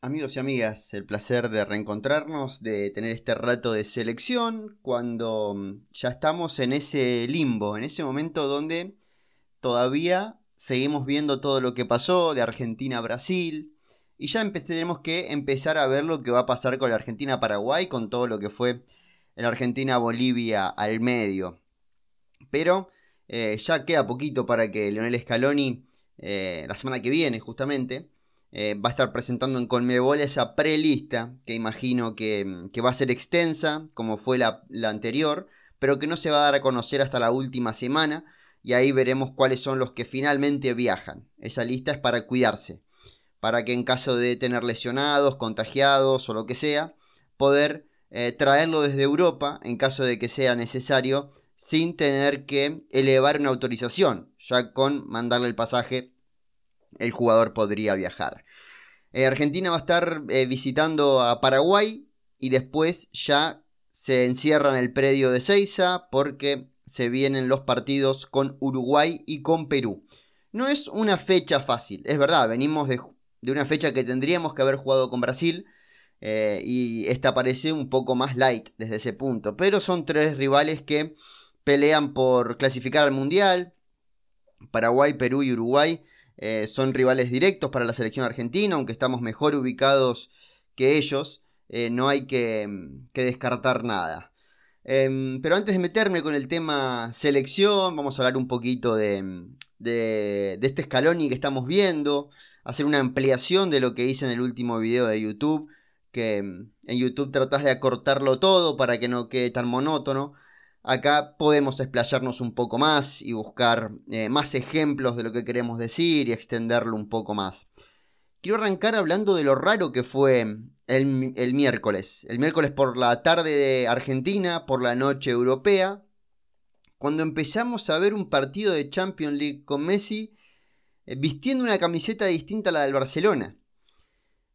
Amigos y amigas, el placer de reencontrarnos, de tener este rato de selección cuando mm, ya estamos en ese limbo, en ese momento donde todavía seguimos viendo todo lo que pasó de Argentina a Brasil y ya tenemos que empezar a ver lo que va a pasar con la Argentina-Paraguay, con todo lo que fue la Argentina-Bolivia al medio. Pero eh, ya queda poquito para que Leonel Scaloni, eh, la semana que viene justamente, eh, va a estar presentando en Colmebol esa prelista, que imagino mm, que, va a ser extensa, como fue la, anterior, pero que no se va a dar a conocer hasta la última semana, y ahí veremos cuáles son los que finalmente viajan. Esa lista es para cuidarse, para que en caso de tener lesionados, contagiados o lo que sea, poder eh, traerlo desde Europa en caso de que sea necesario, sin tener que elevar una autorización, ya con mandarle el pasaje el jugador podría viajar. Eh, Argentina va a estar eh, visitando a Paraguay y después ya se encierra en el predio de Seiza porque se vienen los partidos con Uruguay y con Perú. No es una fecha fácil, es verdad, venimos de, una fecha que tendríamos que haber jugado con Brasil eh, y esta parece un poco más light desde ese punto, pero son tres rivales que pelean por clasificar al Mundial, Paraguay, Perú y Uruguay eh, son rivales directos para la selección argentina, aunque estamos mejor ubicados que ellos, eh, no hay que, mm, descartar nada. Em, pero antes de meterme con el tema selección, vamos a hablar un poquito de, mm, este escalón este que estamos viendo, hacer una ampliación de lo que hice en el último video de YouTube, que mm, en YouTube tratas de acortarlo todo para que no quede tan monótono. Acá podemos explayarnos un poco más y buscar eh, más ejemplos de lo que queremos decir y extenderlo un poco más. Quiero arrancar hablando de lo raro que fue el, miércoles. El miércoles por la tarde de Argentina, por la noche europea, cuando empezamos a ver un partido de Champions League con Messi eh, vistiendo una camiseta distinta a la del Barcelona.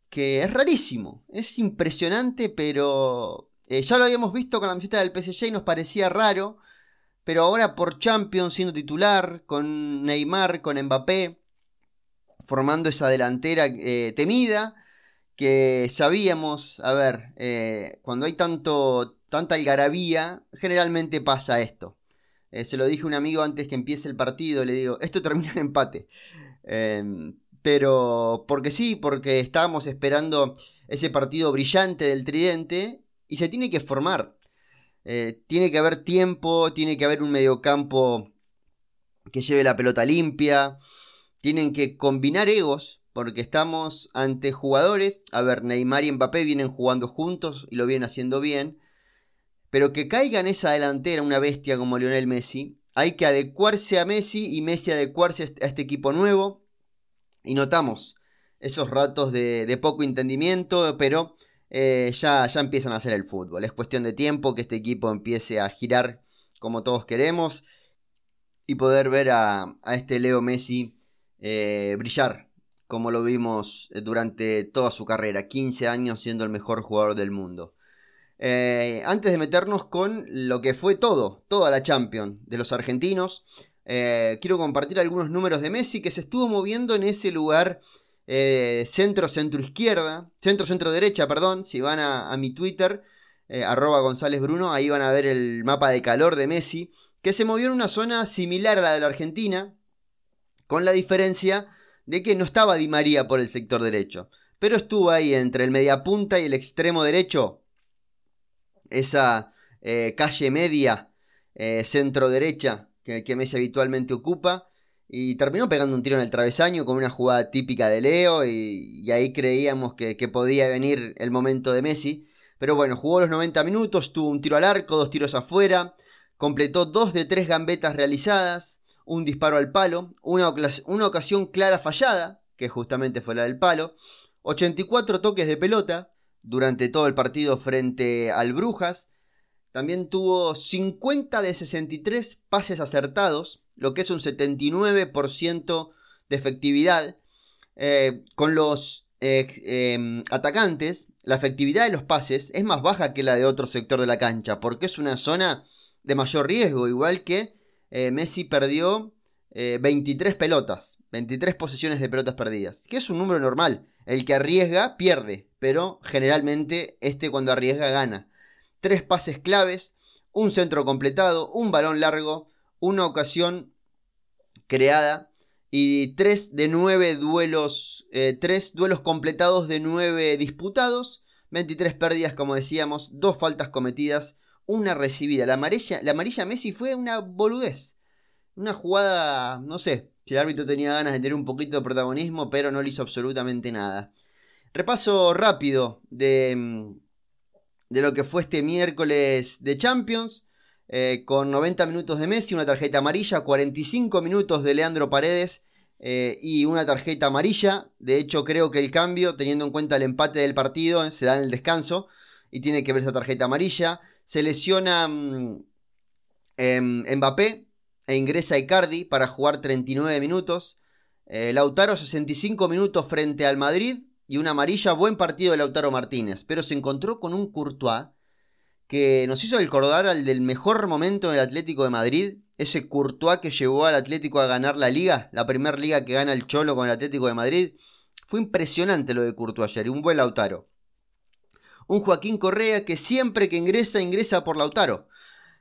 Que es rarísimo, es impresionante, pero eh, ya lo habíamos visto con la visita del PSG y nos parecía raro, pero ahora por Champions siendo titular, con Neymar, con Mbappé, formando esa delantera eh, temida que sabíamos, a ver, eh, cuando hay tanto, tanta algarabía, generalmente pasa esto. se lo dije a un amigo antes que empiece el partido, le digo, esto termina en empate. Em, pero porque sí, porque estábamos esperando ese partido brillante del Tridente y se tiene que formar. Eh, tiene que haber tiempo, tiene que haber un mediocampo que lleve la pelota limpia. Tienen que combinar egos porque estamos ante jugadores. A ver, Neymar y Mbappé vienen jugando juntos y lo vienen haciendo bien. Pero que caiga en esa delantera una bestia como Lionel Messi. Hay que adecuarse a Messi y Messi adecuarse a este, este equipo nuevo. Y notamos esos ratos de, de poco entendimiento, pero eh, ya, empiezan a hacer el fútbol. Es cuestión de tiempo que este equipo empiece a girar como todos queremos y poder ver a, este Leo Messi eh, brillar como lo vimos durante toda su carrera, 15 años siendo el mejor jugador del mundo. Eh, antes de meternos con lo que fue todo, toda la Champions de los argentinos, quiero compartir algunos números de Messi que se estuvo moviendo en ese lugar eh, centro centro izquierda, centro centro derecha, perdón, si van a, mi Twitter, eh, arroba González Bruno, ahí van a ver el mapa de calor de Messi, que se movió en una zona similar a la de la Argentina, con la diferencia de que no estaba Di María por el sector derecho, pero estuvo ahí entre el mediapunta y el extremo derecho, esa eh, calle media, centro derecha, que, que Messi habitualmente ocupa, y terminó pegando un tiro en el travesaño con una jugada típica de Leo y, ahí creíamos que, podía venir el momento de Messi. Pero bueno, jugó los 90 minutos, tuvo un tiro al arco, dos tiros afuera, completó dos de tres gambetas realizadas, un disparo al palo, una, una ocasión clara fallada, que justamente fue la del palo, 84 toques de pelota durante todo el partido frente al Brujas, también tuvo 50 de 63 pases acertados, lo que es un 79% de efectividad. Eh, con los eh, em, atacantes, la efectividad de los pases es más baja que la de otro sector de la cancha, porque es una zona de mayor riesgo, igual que eh, Messi perdió 23 pelotas, 23 posesiones de pelotas perdidas, que es un número normal. El que arriesga pierde, pero generalmente este cuando arriesga gana. Tres pases claves, un centro completado, un balón largo, una ocasión creada y tres de nueve duelos, eh, duelos completados de nueve disputados, 23 pérdidas como decíamos, dos faltas cometidas, una recibida. La amarilla, la amarilla Messi fue una boludez, una jugada, no sé, si el árbitro tenía ganas de tener un poquito de protagonismo, pero no le hizo absolutamente nada. Repaso rápido de, mm, de lo que fue este miércoles de Champions. Eh, con 90 minutos de Messi, una tarjeta amarilla, 45 minutos de Leandro Paredes eh, y una tarjeta amarilla. De hecho, creo que el cambio, teniendo en cuenta el empate del partido, eh, se da en el descanso y tiene que ver esa tarjeta amarilla. Se lesiona mm, em, Mbappé e ingresa Icardi para jugar 39 minutos. Lautaro 65 minutos frente al Madrid y una amarilla. Buen partido de Lautaro Martínez, pero se encontró con un Courtois que nos hizo recordar al del mejor momento del Atlético de Madrid, ese Courtois que llevó al Atlético a ganar la liga, la primera liga que gana el Cholo con el Atlético de Madrid. Fue impresionante lo de Courtois ayer, un buen Lautaro. Un Joaquín Correa que siempre que ingresa, ingresa por Lautaro.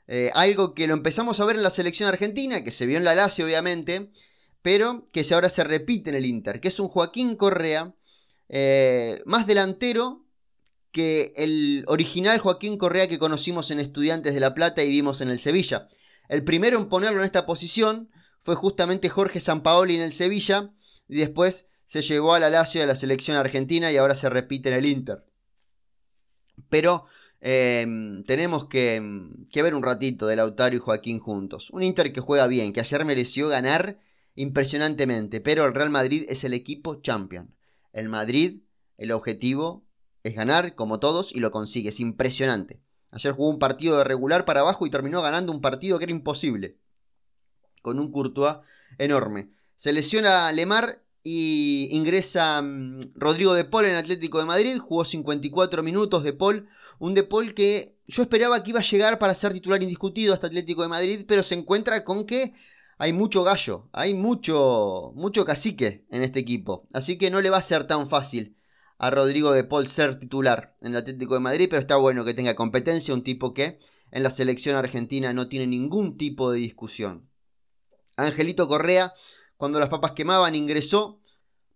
Eh, algo que lo empezamos a ver en la selección argentina, que se vio en la Lazio obviamente, pero que ahora se repite en el Inter, que es un Joaquín Correa eh, más delantero que el original Joaquín Correa que conocimos en Estudiantes de La Plata y vimos en el Sevilla. El primero en ponerlo en esta posición fue justamente Jorge Sampaoli en el Sevilla y después se llevó a la Lazio de la selección argentina y ahora se repite en el Inter. Pero eh, tenemos que, que, ver un ratito de Lautaro y Joaquín juntos. Un Inter que juega bien, que ayer mereció ganar impresionantemente, pero el Real Madrid es el equipo champion. El Madrid, el objetivo es ganar como todos y lo consigue, es impresionante. Ayer jugó un partido de regular para abajo y terminó ganando un partido que era imposible. Con un Courtois enorme. Se lesiona Lemar y ingresa mm, Rodrigo de Paul en Atlético de Madrid. Jugó 54 minutos de Paul. Un de Paul que yo esperaba que iba a llegar para ser titular indiscutido hasta Atlético de Madrid, pero se encuentra con que hay mucho gallo, hay mucho, mucho cacique en este equipo. Así que no le va a ser tan fácil a Rodrigo de Paul ser titular en el Atlético de Madrid, pero está bueno que tenga competencia, un tipo que en la selección argentina no tiene ningún tipo de discusión. Angelito Correa, cuando las papas quemaban, ingresó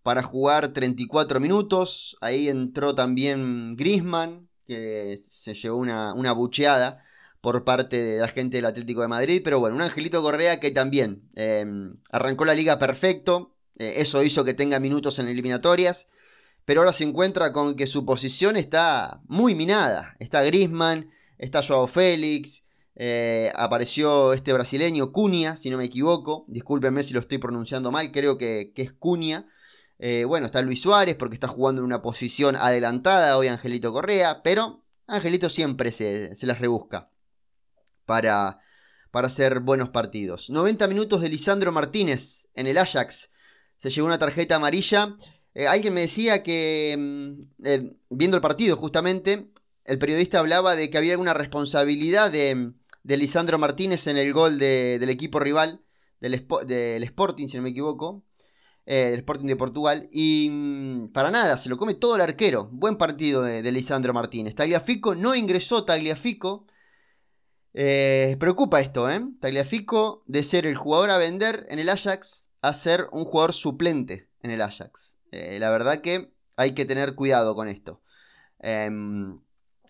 para jugar 34 minutos, ahí entró también Grisman, que se llevó una, bucheada por parte de la gente del Atlético de Madrid, pero bueno, un Angelito Correa que también eh, arrancó la liga perfecto, eh, eso hizo que tenga minutos en eliminatorias, pero ahora se encuentra con que su posición está muy minada. Está Grisman, está Joao Félix, eh, apareció este brasileño Cunha, si no me equivoco. Discúlpenme si lo estoy pronunciando mal, creo que, es Cunha. Eh, bueno, está Luis Suárez porque está jugando en una posición adelantada hoy Angelito Correa, pero Angelito siempre se, las rebusca para, para hacer buenos partidos. 90 minutos de Lisandro Martínez en el Ajax. Se llevó una tarjeta amarilla eh, alguien me decía que, mm, eh, viendo el partido justamente, el periodista hablaba de que había una responsabilidad mm, de, Lisandro Martínez en el gol del equipo rival, del, Sporting, si no me equivoco, El eh, del Sporting de Portugal. Y mm, para nada, se lo come todo el arquero. Buen partido de, Lisandro Martínez. Tagliafico no ingresó, Tagliafico. preocupa esto, ¿eh? Tagliafico de ser el jugador a vender en el Ajax a ser un jugador suplente en el Ajax. Eh, la verdad que hay que tener cuidado con esto. Em,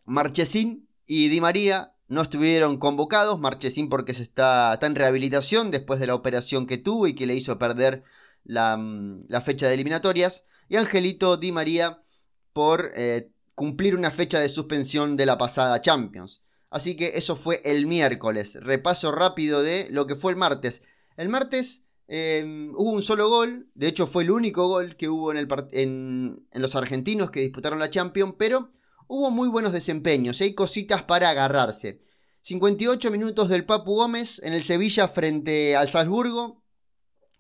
Marchesín y Di María no estuvieron convocados. Marchesín porque se está, en rehabilitación después de la operación que tuvo y que le hizo perder la, mm, fecha de eliminatorias. Y Angelito Di María por eh, cumplir una fecha de suspensión de la pasada Champions. Así que eso fue el miércoles. Repaso rápido de lo que fue el martes. El martes Em, hubo un solo gol, de hecho fue el único gol que hubo en, los argentinos que disputaron la Champions, pero hubo muy buenos desempeños, ¿eh? hay cositas para agarrarse. 58 minutos del Papu Gómez en el Sevilla frente al Salzburgo,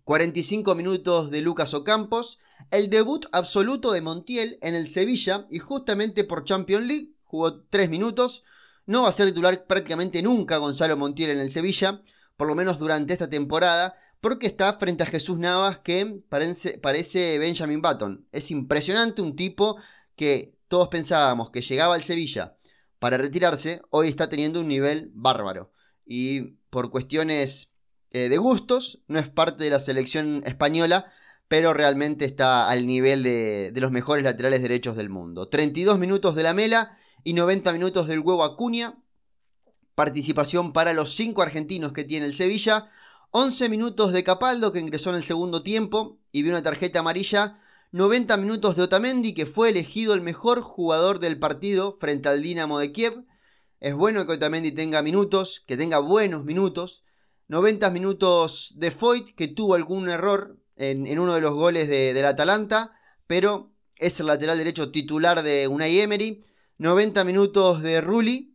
45 minutos de Lucas Ocampos, el debut absoluto de Montiel en el Sevilla y justamente por Champions League jugó 3 minutos, no va a ser titular prácticamente nunca Gonzalo Montiel en el Sevilla, por lo menos durante esta temporada, porque está frente a Jesús Navas que parece, parece Benjamin Button. Es impresionante un tipo que todos pensábamos que llegaba al Sevilla para retirarse, hoy está teniendo un nivel bárbaro. Y por cuestiones eh, de gustos, no es parte de la selección española, pero realmente está al nivel de, de los mejores laterales derechos del mundo. 32 minutos de la mela y 90 minutos del huevo Acuña. Participación para los 5 argentinos que tiene el Sevilla. 11 minutos de Capaldo que ingresó en el segundo tiempo y vio una tarjeta amarilla. 90 minutos de Otamendi que fue elegido el mejor jugador del partido frente al Dinamo de Kiev. Es bueno que Otamendi tenga minutos, que tenga buenos minutos. 90 minutos de Foyt que tuvo algún error en, uno de los goles de, del Atalanta, pero es el lateral derecho titular de Unai Emery. 90 minutos de Rulli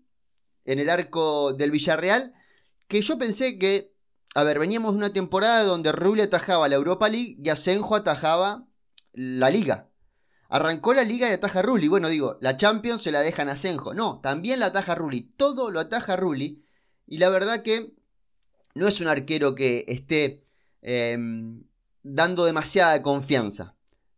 en el arco del Villarreal, que yo pensé que a ver, veníamos de una temporada donde Rubio atajaba la Europa League y Asenjo atajaba la Liga. Arrancó la liga y ataja Rulli. Bueno, digo, la Champions se la dejan a Asenjo. No, también la ataja Rulli. Todo lo ataja Rulli. Y la verdad que no es un arquero que esté em, dando demasiada confianza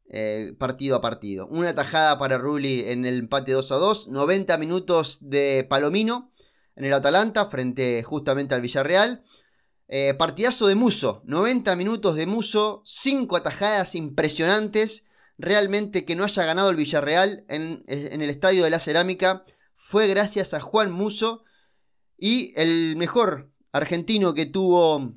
eh, partido a partido. Una tajada para Rulli en el empate 2 a 2. 90 minutos de Palomino en el Atalanta frente justamente al Villarreal. Eh, partidazo de Muso, 90 minutos de Muso, 5 atajadas impresionantes. Realmente que no haya ganado el Villarreal en, el Estadio de la Cerámica fue gracias a Juan Muso y el mejor argentino que tuvo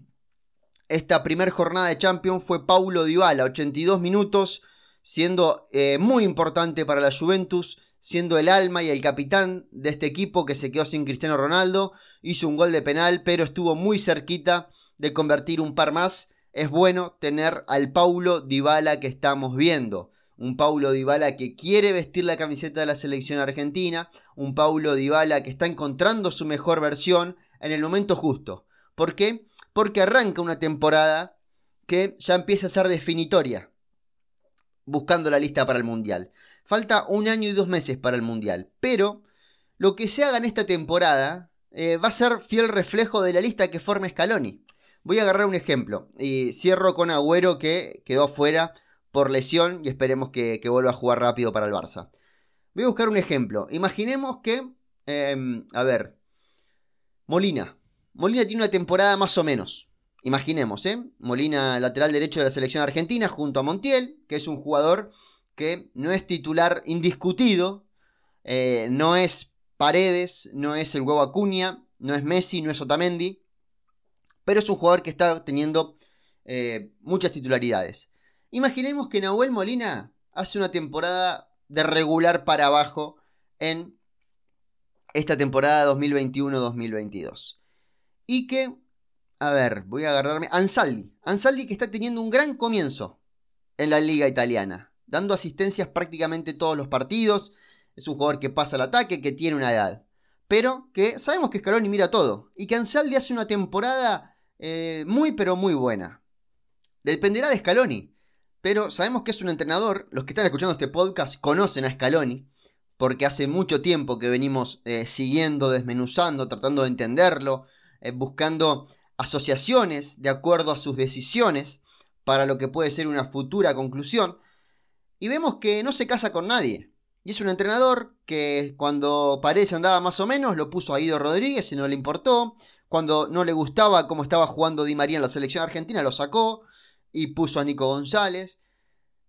esta primera jornada de Champions fue Paulo Dybala, 82 minutos, siendo eh, muy importante para la Juventus siendo el alma y el capitán de este equipo que se quedó sin Cristiano Ronaldo. Hizo un gol de penal, pero estuvo muy cerquita de convertir un par más. Es bueno tener al Paulo Dybala que estamos viendo. Un Paulo Dybala que quiere vestir la camiseta de la selección argentina. Un Paulo Dybala que está encontrando su mejor versión en el momento justo. ¿Por qué? Porque arranca una temporada que ya empieza a ser definitoria. Buscando la lista para el Mundial. Falta un año y dos meses para el Mundial, pero lo que se haga en esta temporada eh, va a ser fiel reflejo de la lista que forme Scaloni. Voy a agarrar un ejemplo y cierro con Agüero que quedó fuera por lesión y esperemos que, vuelva a jugar rápido para el Barça. Voy a buscar un ejemplo. Imaginemos que, em, a ver, Molina. Molina tiene una temporada más o menos. Imaginemos, ¿eh? Molina, lateral derecho de la selección argentina, junto a Montiel, que es un jugador que no es titular indiscutido, eh, no es Paredes, no es el huevo Acuña, no es Messi, no es Otamendi, pero es un jugador que está teniendo eh, muchas titularidades. Imaginemos que Nahuel Molina hace una temporada de regular para abajo en esta temporada 2021-2022. Y que, a ver, voy a agarrarme. Ansaldi. Ansaldi que está teniendo un gran comienzo en la liga italiana dando asistencias prácticamente todos los partidos. Es un jugador que pasa el ataque, que tiene una edad. Pero que sabemos que Scaloni mira todo. Y que Ansaldi hace una temporada eh, muy pero muy buena. Dependerá de Scaloni. Pero sabemos que es un entrenador. Los que están escuchando este podcast conocen a Scaloni. Porque hace mucho tiempo que venimos eh, siguiendo, desmenuzando, tratando de entenderlo. Eh, buscando asociaciones de acuerdo a sus decisiones. Para lo que puede ser una futura conclusión. Y vemos que no se casa con nadie. Y es un entrenador que cuando parece andaba más o menos lo puso a Ido Rodríguez y no le importó. Cuando no le gustaba cómo estaba jugando Di María en la selección argentina lo sacó y puso a Nico González.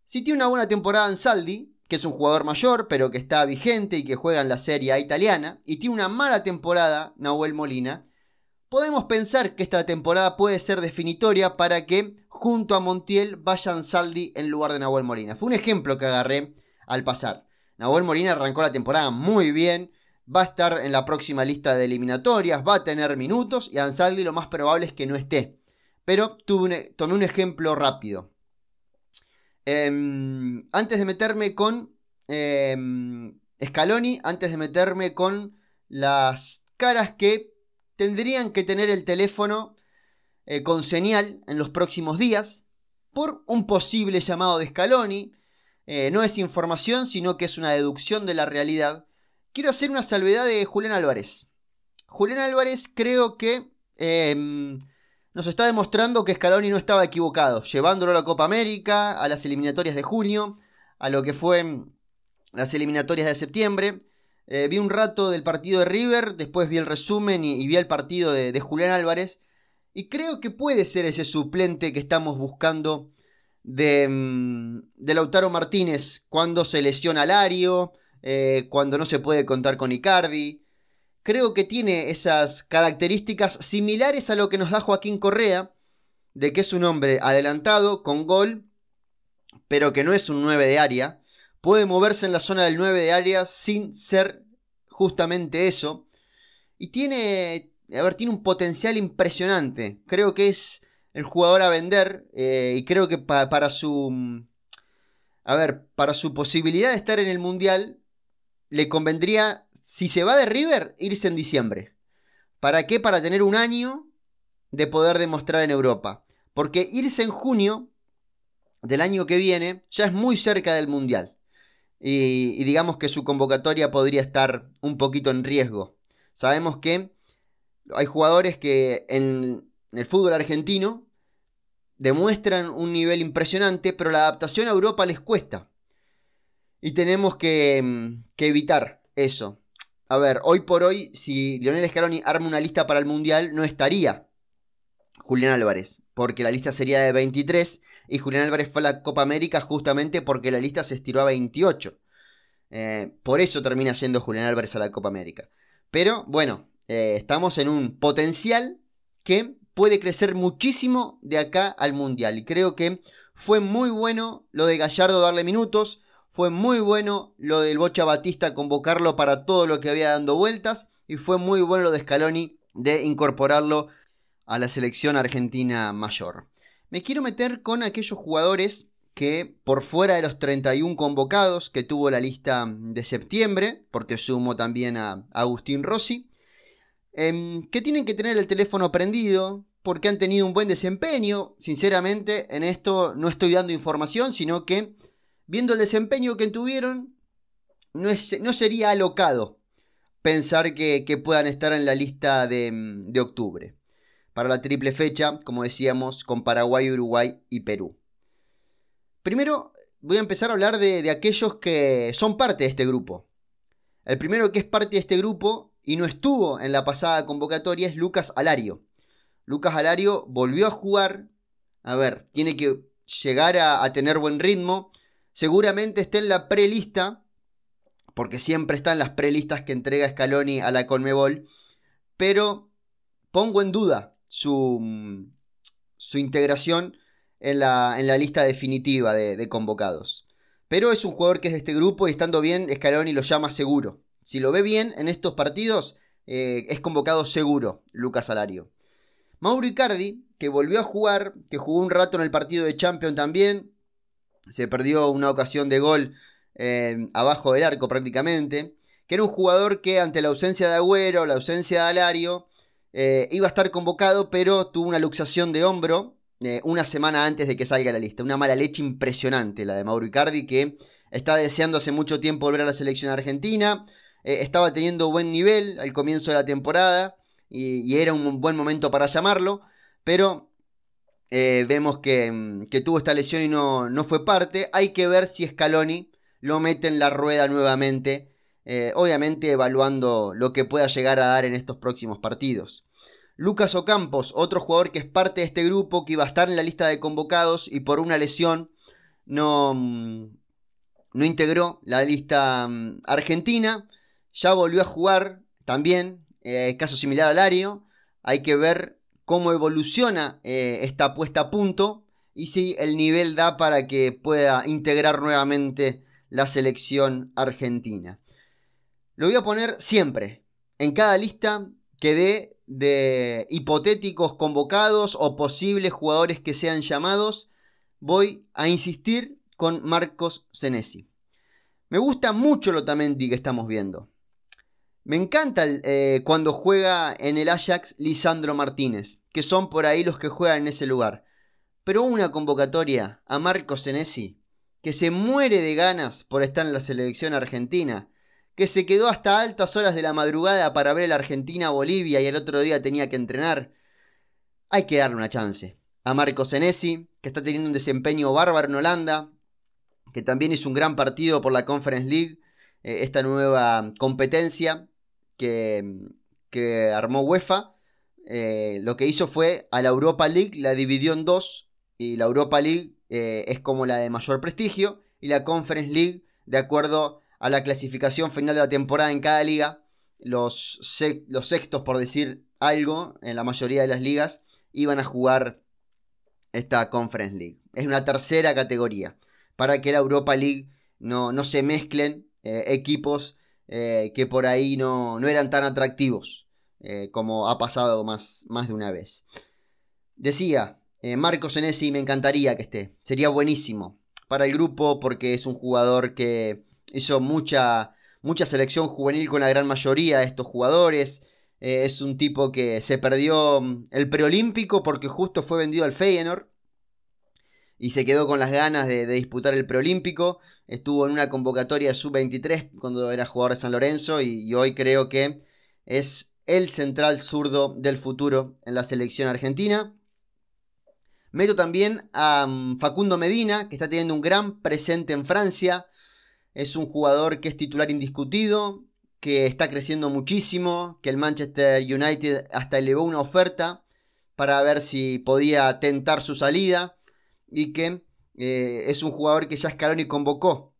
Si tiene una buena temporada en Saldi, que es un jugador mayor pero que está vigente y que juega en la Serie A italiana, y tiene una mala temporada Nahuel Molina, Podemos pensar que esta temporada puede ser definitoria para que junto a Montiel vayan Saldi en lugar de Nahuel Molina. Fue un ejemplo que agarré al pasar. Nahuel Molina arrancó la temporada muy bien, va a estar en la próxima lista de eliminatorias, va a tener minutos y Ansaldi lo más probable es que no esté. Pero tuve e, tomé un ejemplo rápido. Em, antes de meterme con em, Scaloni, antes de meterme con las caras que tendrían que tener el teléfono eh, con señal en los próximos días por un posible llamado de Scaloni. Eh, no es información, sino que es una deducción de la realidad. Quiero hacer una salvedad de Julián Álvarez. Julián Álvarez creo que em, nos está demostrando que Scaloni no estaba equivocado, llevándolo a la Copa América, a las eliminatorias de junio, a lo que fue em, las eliminatorias de septiembre. Eh, vi un rato del partido de River, después vi el resumen y, vi el partido de, Julián Álvarez. Y creo que puede ser ese suplente que estamos buscando de, mm, de Lautaro Martínez cuando se lesiona alario, eh, cuando no se puede contar con Icardi. Creo que tiene esas características similares a lo que nos da Joaquín Correa, de que es un hombre adelantado, con gol, pero que no es un 9 de área puede moverse en la zona del 9 de área sin ser justamente eso. Y tiene, a ver, tiene un potencial impresionante. Creo que es el jugador a vender eh, y creo que para su... A ver, para su posibilidad de estar en el Mundial, le convendría, si se va de River, irse en diciembre. ¿Para qué? Para tener un año de poder demostrar en Europa. Porque irse en junio del año que viene ya es muy cerca del Mundial y, digamos que su convocatoria podría estar un poquito en riesgo. Sabemos que hay jugadores que en el fútbol argentino demuestran un nivel impresionante, pero la adaptación a Europa les cuesta. Y tenemos mm, que, evitar eso. A ver, hoy por hoy, si Lionel Scaloni arma una lista para el Mundial, no estaría Julián Álvarez, porque la lista sería de 23 y Julián Álvarez fue a la Copa América justamente porque la lista se estiró a 28. Eh, por eso termina siendo Julián Álvarez a la Copa América. Pero bueno, eh, estamos en un potencial que puede crecer muchísimo de acá al Mundial. Y creo que fue muy bueno lo de Gallardo darle minutos. Fue muy bueno lo del Bocha Batista convocarlo para todo lo que había dando vueltas. Y fue muy bueno lo de Scaloni de incorporarlo a la selección argentina mayor. Me quiero meter con aquellos jugadores que por fuera de los 31 convocados que tuvo la lista de septiembre, porque sumo también a Agustín Rossi, em, que tienen que tener el teléfono prendido porque han tenido un buen desempeño. Sinceramente, en esto no estoy dando información, sino que viendo el desempeño que tuvieron, no, sería alocado pensar que, puedan estar en la lista de octubre para la triple fecha, como decíamos, con Paraguay, Uruguay y Perú. Primero voy a empezar a hablar de, aquellos que son parte de este grupo. El primero que es parte de este grupo y no estuvo en la pasada convocatoria es Lucas Alario. Lucas Alario volvió a jugar. A ver, tiene que llegar a, tener buen ritmo. Seguramente esté en la prelista, porque siempre están las prelistas que entrega Scaloni a la Conmebol, pero pongo en duda su, integración en la, lista definitiva de, convocados. Pero es un jugador que es de este grupo y estando bien, Escaloni lo llama seguro. Si lo ve bien en estos partidos, eh, es convocado seguro Lucas Alario Mauro Icardi, que volvió a jugar, que jugó un rato en el partido de Champions también, se perdió una ocasión de gol eh, abajo del arco prácticamente, que era un jugador que ante la ausencia de Agüero, la ausencia de Alario, eh, iba a estar convocado, pero tuvo una luxación de hombro eh, una semana antes de que salga la lista. Una mala leche impresionante la de Mauro Icardi, que está deseando hace mucho tiempo volver a la selección argentina. Eh, estaba teniendo buen nivel al comienzo de la temporada y, era un buen momento para llamarlo, pero vemos mm, que, tuvo esta lesión y no, fue parte. Hay que ver si Scaloni lo mete en la rueda nuevamente. obviamente evaluando lo que pueda llegar a dar en estos próximos partidos. Lucas Ocampos, otro jugador que es parte de este grupo, que iba a estar en la lista de convocados y por una lesión no, mm, no integró la lista mm, argentina. Ya volvió a jugar también, eh, caso similar al Ario. Hay que ver cómo evoluciona eh, esta puesta a punto y si el nivel da para que pueda integrar nuevamente la selección argentina. Lo voy a poner siempre, en cada lista, que de hipotéticos convocados o posibles jugadores que sean llamados, voy a insistir con Marcos Senesi. Me gusta mucho lo también que estamos viendo. Me encanta eh, cuando juega en el Ajax Lisandro Martínez, que son por ahí los que juegan en ese lugar. Pero una convocatoria a Marcos Senesi, que se muere de ganas por estar en la selección argentina, que se quedó hasta altas horas de la madrugada para ver el Argentina-Bolivia y el otro día tenía que entrenar. Hay que darle una chance. A Marco Senesi, que está teniendo un desempeño bárbaro en Holanda, que también hizo un gran partido por la Conference League, eh, esta nueva competencia que, armó UEFA. Eh, lo que hizo fue a la Europa League la dividió en dos y la Europa League eh, es como la de mayor prestigio y la Conference League de acuerdo a la clasificación final de la temporada en cada liga. Los, los sextos, por decir algo, en la mayoría de las ligas, iban a jugar esta Conference League. Es una tercera categoría para que la Europa League no, se mezclen eh, equipos eh, que por ahí no, eran tan atractivos eh, como ha pasado más, más de una vez. Decía, Marcos Enesi me encantaría que esté, sería buenísimo para el grupo porque es un jugador que hizo mucha, mucha selección juvenil con la gran mayoría de estos jugadores. Eh, es un tipo que se perdió mm, el preolímpico porque justo fue vendido al Feyenoord y se quedó con las ganas de, disputar el preolímpico. Estuvo en una convocatoria sub-23 cuando era jugador de San Lorenzo y, hoy creo que es el central zurdo del futuro en la selección argentina. Meto también a mm, Facundo Medina, que está teniendo un gran presente en Francia. Es un jugador que es titular indiscutido, que está creciendo muchísimo, que el Manchester United hasta elevó una oferta para ver si podía tentar su salida y que eh, es un jugador que ya Scaloni convocó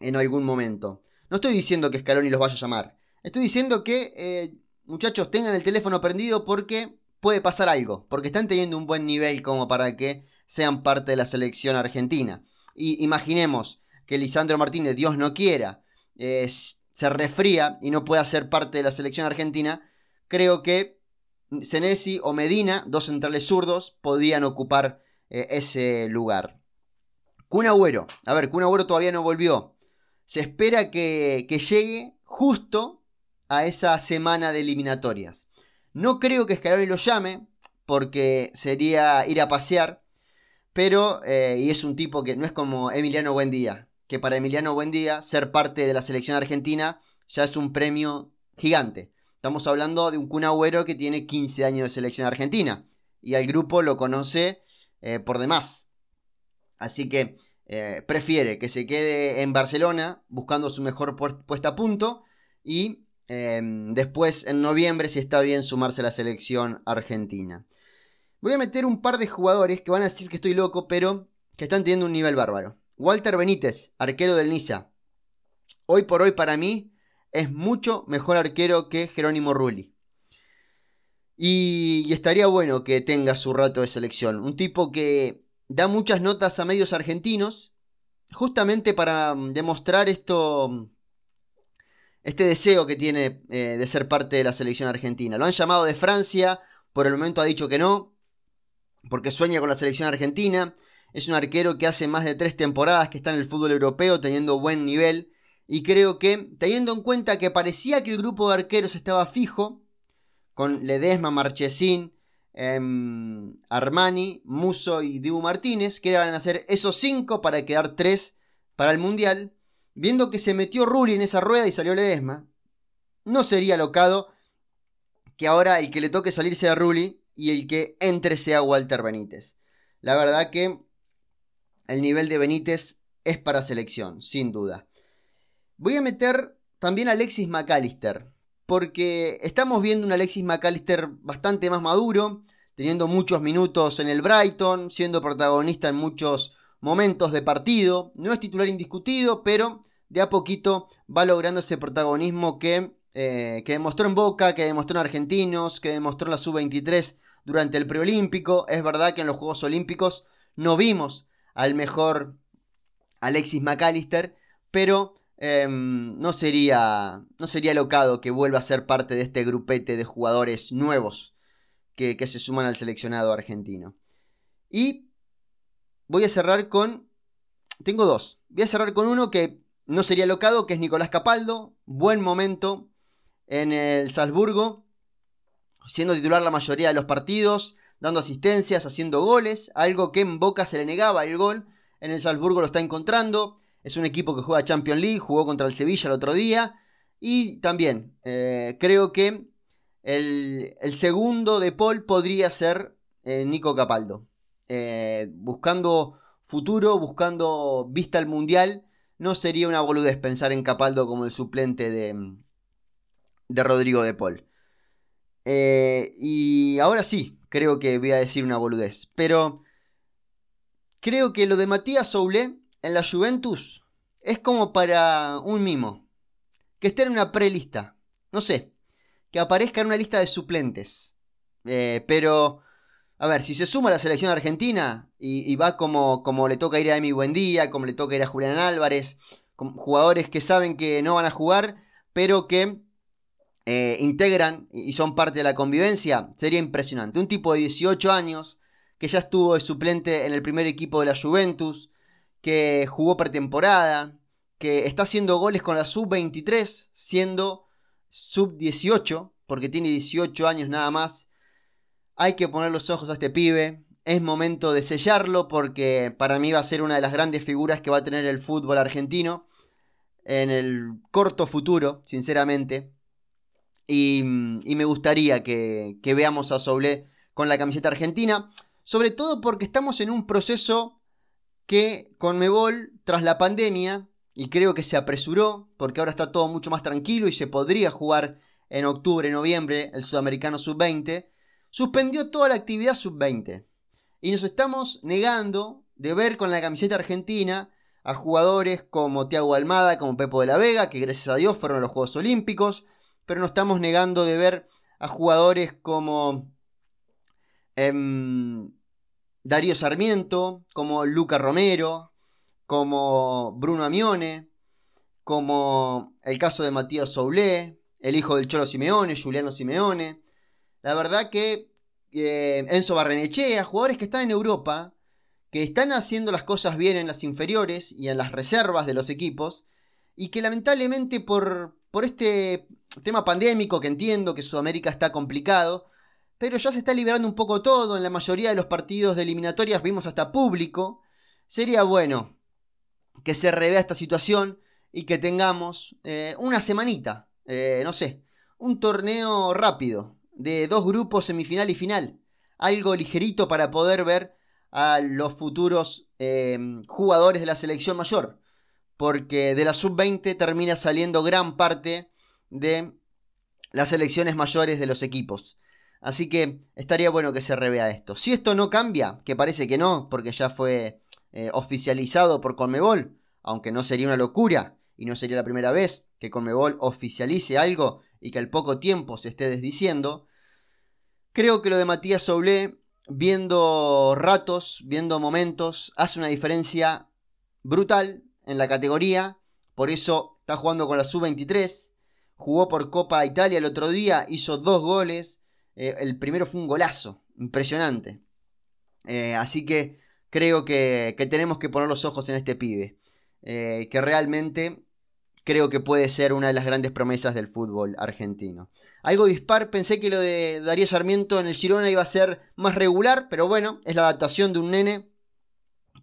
en algún momento. No estoy diciendo que Scaloni los vaya a llamar, estoy diciendo que eh, muchachos tengan el teléfono prendido porque puede pasar algo, porque están teniendo un buen nivel como para que sean parte de la selección argentina. Y imaginemos, que Lisandro Martínez, Dios no quiera, eh, se refría y no pueda ser parte de la selección argentina, creo que Senesi o Medina, dos centrales zurdos, podían ocupar eh, ese lugar. cunagüero, Agüero, a ver, cunagüero todavía no volvió. Se espera que, llegue justo a esa semana de eliminatorias. No creo que Scaloni lo llame, porque sería ir a pasear, pero, eh, y es un tipo que no es como Emiliano Buendía, que para Emiliano Buendía ser parte de la selección argentina ya es un premio gigante. Estamos hablando de un Cunagüero que tiene 15 años de selección argentina y al grupo lo conoce eh, por demás. Así que eh, prefiere que se quede en Barcelona buscando su mejor puesta a punto y em, después en noviembre si está bien sumarse a la selección argentina. Voy a meter un par de jugadores que van a decir que estoy loco, pero que están teniendo un nivel bárbaro. Walter Benítez, arquero del Niza. Hoy por hoy para mí es mucho mejor arquero que Jerónimo Rulli. Y, estaría bueno que tenga su rato de selección. Un tipo que da muchas notas a medios argentinos, justamente para mm, demostrar esto, mm, este deseo que tiene eh, de ser parte de la selección argentina. Lo han llamado de Francia, por el momento ha dicho que no, porque sueña con la selección argentina. Es un arquero que hace más de tres temporadas que está en el fútbol europeo teniendo buen nivel. Y creo que, teniendo en cuenta que parecía que el grupo de arqueros estaba fijo, con Ledesma, Marchesín, em, Armani, Muso y Dibu Martínez, que a hacer esos cinco para quedar tres para el Mundial, viendo que se metió Rulli en esa rueda y salió Ledesma, no sería locado que ahora el que le toque salir sea Rulli y el que entre sea Walter Benítez. La verdad que el nivel de Benítez es para selección, sin duda. Voy a meter también a Alexis McAllister, porque estamos viendo un Alexis McAllister bastante más maduro, teniendo muchos minutos en el Brighton, siendo protagonista en muchos momentos de partido. No es titular indiscutido, pero de a poquito va logrando ese protagonismo que, eh, que demostró en Boca, que demostró en Argentinos, que demostró en la Sub-23 durante el preolímpico. Es verdad que en los Juegos Olímpicos no vimos al mejor Alexis McAllister, pero em, no, sería, no sería locado que vuelva a ser parte de este grupete de jugadores nuevos que, que se suman al seleccionado argentino. Y voy a cerrar con... Tengo dos. Voy a cerrar con uno que no sería locado, que es Nicolás Capaldo. Buen momento en el Salzburgo, siendo titular la mayoría de los partidos, dando asistencias, haciendo goles, algo que en Boca se le negaba el gol, en el Salzburgo lo está encontrando, es un equipo que juega Champions League, jugó contra el Sevilla el otro día, y también eh, creo que el, segundo de Paul podría ser eh, Nico Capaldo, eh, buscando futuro, buscando vista al Mundial, no sería una boludez pensar en Capaldo como el suplente de, de Rodrigo de Paul. y ahora sí, creo que voy a decir una boludez, pero creo que lo de Matías Soule en la Juventus es como para un mimo, que esté en una prelista, no sé, que aparezca en una lista de suplentes. Eh, pero, a ver, si se suma a la selección argentina y, va como, como le toca ir a Buen Buendía, como le toca ir a Julián Álvarez, jugadores que saben que no van a jugar, pero que eh, integran y son parte de la convivencia, sería impresionante. Un tipo de 18 años que ya estuvo de suplente en el primer equipo de la Juventus, que jugó pretemporada, que está haciendo goles con la sub-23, siendo sub-18, porque tiene 18 años nada más. Hay que poner los ojos a este pibe. Es momento de sellarlo porque para mí va a ser una de las grandes figuras que va a tener el fútbol argentino en el corto futuro, sinceramente. Mm, y, me gustaría que, veamos a Soble con la camiseta argentina, sobre todo porque estamos en un proceso que con Conmebol, tras la pandemia, y creo que se apresuró, porque ahora está todo mucho más tranquilo y se podría jugar en octubre, noviembre, el sudamericano sub-20, suspendió toda la actividad sub-20. Y nos estamos negando de ver con la camiseta argentina a jugadores como Tiago Almada, como Pepo de la Vega, que gracias a Dios fueron a los Juegos Olímpicos, pero no estamos negando de ver a jugadores como em, Darío Sarmiento, como Luca Romero, como Bruno Amione, como el caso de Matías Soule, el hijo del Cholo Simeone, Juliano Simeone. La verdad que eh, Enzo Barrenechea, jugadores que están en Europa, que están haciendo las cosas bien en las inferiores y en las reservas de los equipos, y que lamentablemente por, este tema pandémico, que entiendo que Sudamérica está complicado, pero ya se está liberando un poco todo, en la mayoría de los partidos de eliminatorias vimos hasta público, sería bueno que se revea esta situación y que tengamos eh, una semanita, eh, no sé, un torneo rápido de dos grupos semifinal y final, algo ligerito para poder ver a los futuros eh, jugadores de la selección mayor porque de la sub-20 termina saliendo gran parte de las selecciones mayores de los equipos. Así que estaría bueno que se revea esto. Si esto no cambia, que parece que no, porque ya fue eh, oficializado por Conmebol, aunque no sería una locura y no sería la primera vez que Conmebol oficialice algo y que al poco tiempo se esté desdiciendo, creo que lo de Matías Soblé, viendo ratos, viendo momentos, hace una diferencia brutal en la categoría, por eso está jugando con la sub-23. Jugó por Copa Italia el otro día, hizo dos goles. Eh, el primero fue un golazo, impresionante. Eh, así que creo que, tenemos que poner los ojos en este pibe, eh, que realmente creo que puede ser una de las grandes promesas del fútbol argentino. Algo dispar, pensé que lo de Darío Sarmiento en el Girona iba a ser más regular, pero bueno, es la adaptación de un nene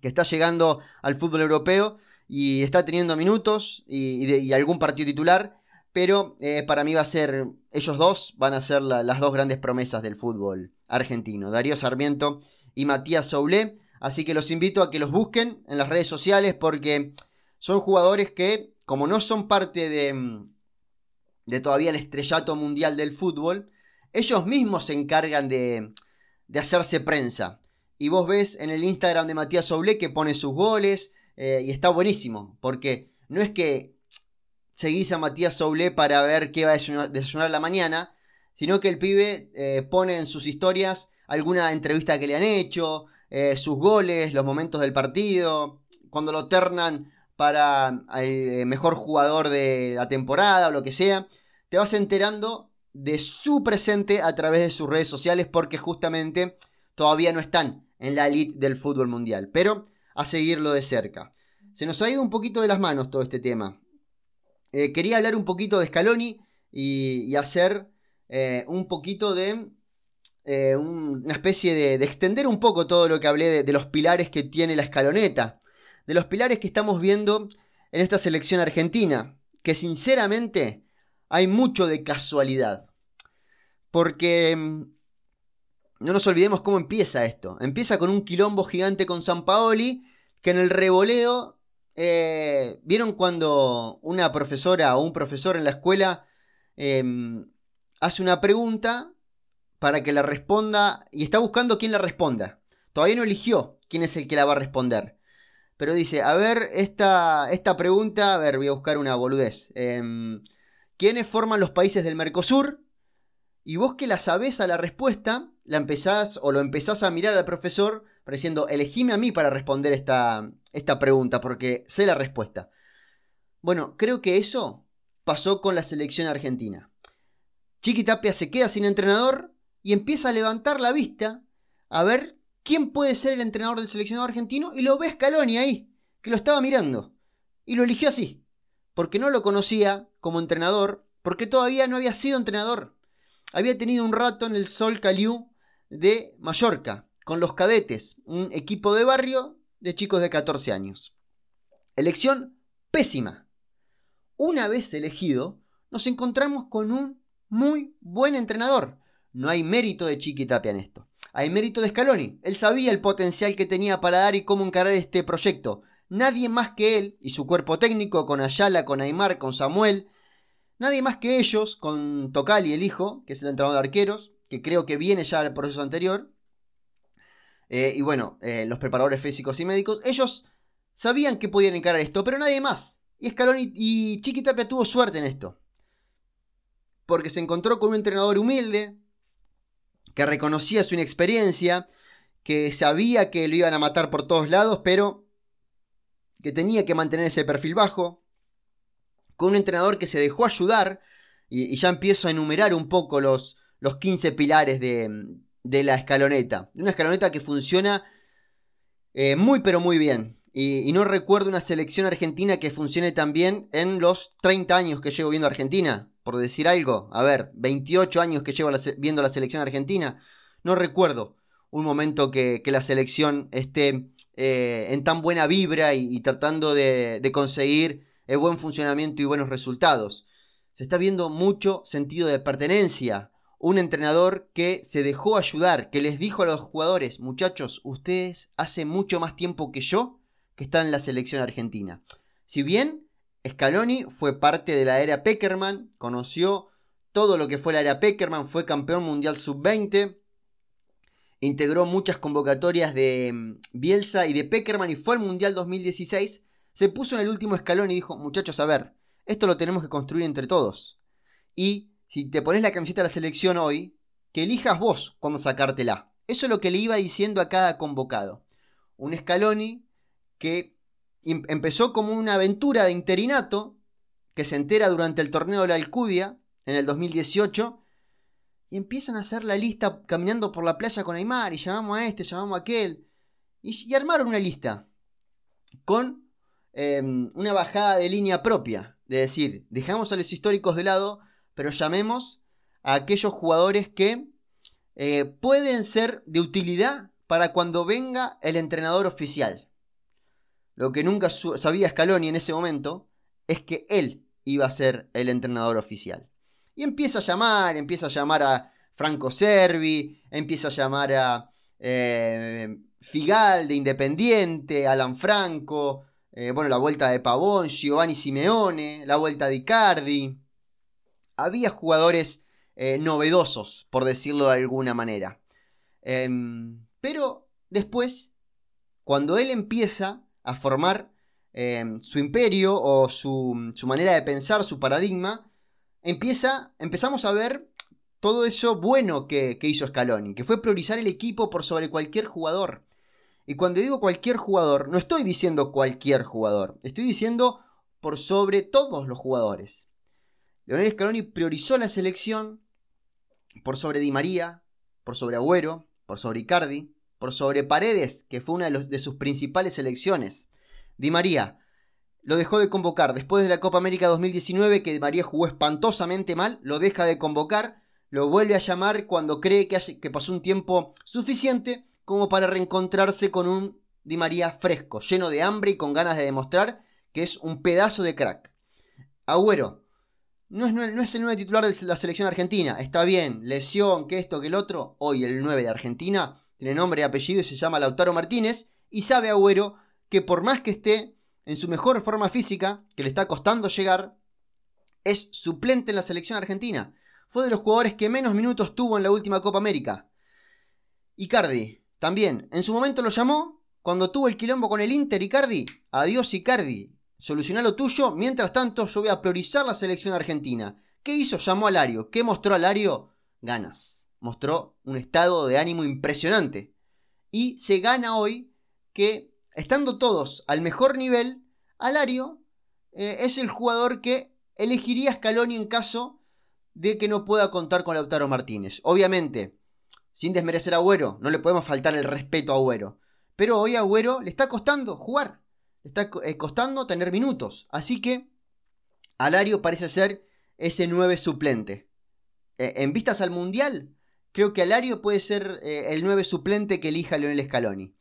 que está llegando al fútbol europeo y está teniendo minutos y, algún partido titular, pero eh, para mí va a ser, ellos dos van a ser las dos grandes promesas del fútbol argentino, Darío Sarmiento y Matías Soule, así que los invito a que los busquen en las redes sociales porque son jugadores que, como no son parte de, de todavía el estrellato mundial del fútbol, ellos mismos se encargan de, de hacerse prensa. Y vos ves en el Instagram de Matías Soule que pone sus goles, eh, y está buenísimo, porque no es que seguís a Matías Soule para ver qué va a desayunar, la mañana, sino que el pibe eh, pone en sus historias alguna entrevista que le han hecho, eh, sus goles, los momentos del partido, cuando lo ternan para el mejor jugador de la temporada o lo que sea, te vas enterando de su presente a través de sus redes sociales porque justamente todavía no están en la elite del fútbol mundial. Pero a seguirlo de cerca. Se nos ha ido un poquito de las manos todo este tema. Eh, quería hablar un poquito de Scaloni y, hacer eh, un poquito de eh, una especie de, de, extender un poco todo lo que hablé de, de los pilares que tiene la escaloneta, de los pilares que estamos viendo en esta selección argentina, que sinceramente hay mucho de casualidad. Porque mm, no nos olvidemos cómo empieza esto. Empieza con un quilombo gigante con San Paoli, que en el revoleo, eh, ¿vieron cuando una profesora o un profesor en la escuela em, hace una pregunta para que la responda y está buscando quién la responda? Todavía no eligió quién es el que la va a responder. Pero dice, a ver, esta, esta pregunta, a ver, voy a buscar una boludez. Em, ¿Quiénes forman los países del Mercosur? Y vos que la sabés a la respuesta, la empezás o lo empezás a mirar al profesor pareciendo, elegime a mí para responder esta, esta pregunta, porque sé la respuesta. Bueno, creo que eso pasó con la selección argentina. Chiqui Tapia se queda sin entrenador y empieza a levantar la vista a ver quién puede ser el entrenador del seleccionado argentino y lo ves Caloni ahí, que lo estaba mirando. Y lo eligió así, porque no lo conocía como entrenador, porque todavía no había sido entrenador. Había tenido un rato en el Sol Caliú de Mallorca, con los cadetes, un equipo de barrio de chicos de 14 años. Elección pésima. Una vez elegido, nos encontramos con un muy buen entrenador. No hay mérito de Tapia en esto. Hay mérito de Scaloni. Él sabía el potencial que tenía para dar y cómo encarar este proyecto. Nadie más que él y su cuerpo técnico, con Ayala, con Aymar, con Samuel, nadie más que ellos, con y el hijo, que es el entrenador de arqueros, que creo que viene ya del proceso anterior. Eh, y bueno, eh, los preparadores físicos y médicos, ellos sabían que podían encarar esto, pero nadie más. Y Escalón y, Chiquitapia tuvo suerte en esto. Porque se encontró con un entrenador humilde, que reconocía su inexperiencia, que sabía que lo iban a matar por todos lados, pero que tenía que mantener ese perfil bajo, con un entrenador que se dejó ayudar, y ya empiezo a enumerar un poco los, los 15 pilares de, la escaloneta. Una escaloneta que funciona eh, muy pero muy bien. Y, no recuerdo una selección argentina que funcione tan bien en los 30 años que llevo viendo Argentina. Por decir algo, a ver, 28 años que llevo viendo la selección argentina. No recuerdo un momento que, la selección esté eh, en tan buena vibra y, tratando de, de conseguir el eh, buen funcionamiento y buenos resultados. Se está viendo mucho sentido de pertenencia un entrenador que se dejó ayudar, que les dijo a los jugadores, muchachos, ustedes hace mucho más tiempo que yo que están en la selección argentina. Si bien Scaloni fue parte de la era Peckerman, conoció todo lo que fue la era Peckerman, fue campeón mundial sub-20, integró muchas convocatorias de mm, Bielsa y de Peckerman y fue al mundial 2016, se puso en el último escalón y dijo, muchachos, a ver, esto lo tenemos que construir entre todos. Y si te pones la camiseta de la selección hoy, que elijas vos cuando sacártela. Eso es lo que le iba diciendo a cada convocado. Un Scaloni que em-, empezó como una aventura de interinato, que se entera durante el torneo de la Alcudia en el 2018, y empiezan a hacer la lista caminando por la playa con Aymar, y llamamos a este, llamamos a aquel, y, armaron una lista con em, una bajada de línea propia, de decir, dejamos a los históricos de lado, pero llamemos a aquellos jugadores que eh, pueden ser de utilidad para cuando venga el entrenador oficial. Lo que nunca sabía Scaloni en ese momento es que él iba a ser el entrenador oficial. Y empieza a llamar, empieza a llamar a Franco Servi, empieza a llamar a eh, Figal de Independiente, Alan Franco, eh, bueno, la vuelta de Pavón, Giovanni Simeone, la vuelta de Icardi, había jugadores eh, novedosos, por decirlo de alguna manera. Em, pero después, cuando él empieza a formar em, su imperio o su, manera de pensar, su paradigma, empieza, empezamos a ver todo eso bueno que, que hizo Scaloni, que fue priorizar el equipo por sobre cualquier jugador. Y cuando digo cualquier jugador, no estoy diciendo cualquier jugador, estoy diciendo por sobre todos los jugadores. Leonel Scaloni priorizó la selección por sobre Di María, por sobre Agüero, por sobre Icardi, por sobre Paredes, que fue una de, sus principales selecciones. Di María lo dejó de convocar después de la Copa América 2019, que Di María jugó espantosamente mal, lo deja de convocar, lo vuelve a llamar cuando cree que, que pasó un tiempo suficiente como para reencontrarse con un Di María fresco, lleno de hambre y con ganas de demostrar que es un pedazo de crack. Agüero, no es, el 9 titular de la selección argentina. Está bien, lesión, que esto, que el otro. Hoy el 9 de Argentina tiene nombre y apellido y se llama Lautaro Martínez. Y sabe Agüero que por más que esté en su mejor forma física, que le está costando llegar, es suplente en la selección argentina. Fue de los jugadores que menos minutos tuvo en la última Copa América. Icardi, también. En su momento lo llamó, cuando tuvo el quilombo con el Inter, Icardi. Adiós Icardi. Solucioná lo tuyo, mientras tanto yo voy a priorizar la selección argentina. ¿Qué hizo? Llamó a Lario. ¿Qué mostró a Lario? Ganas. Mostró un estado de ánimo impresionante. Y se gana hoy que, estando todos al mejor nivel, Alario eh, es el jugador que elegiría Scaloni en caso de que no pueda contar con Lautaro Martínez. Obviamente, sin desmerecer a Agüero, no le podemos faltar el respeto a Agüero. Pero hoy a Agüero le está costando jugar está eh, costando tener minutos. Así que Alario parece ser ese 9 suplente. Eh, en vistas al Mundial, creo que Alario puede ser eh, el 9 suplente que elija Leonel Scaloni.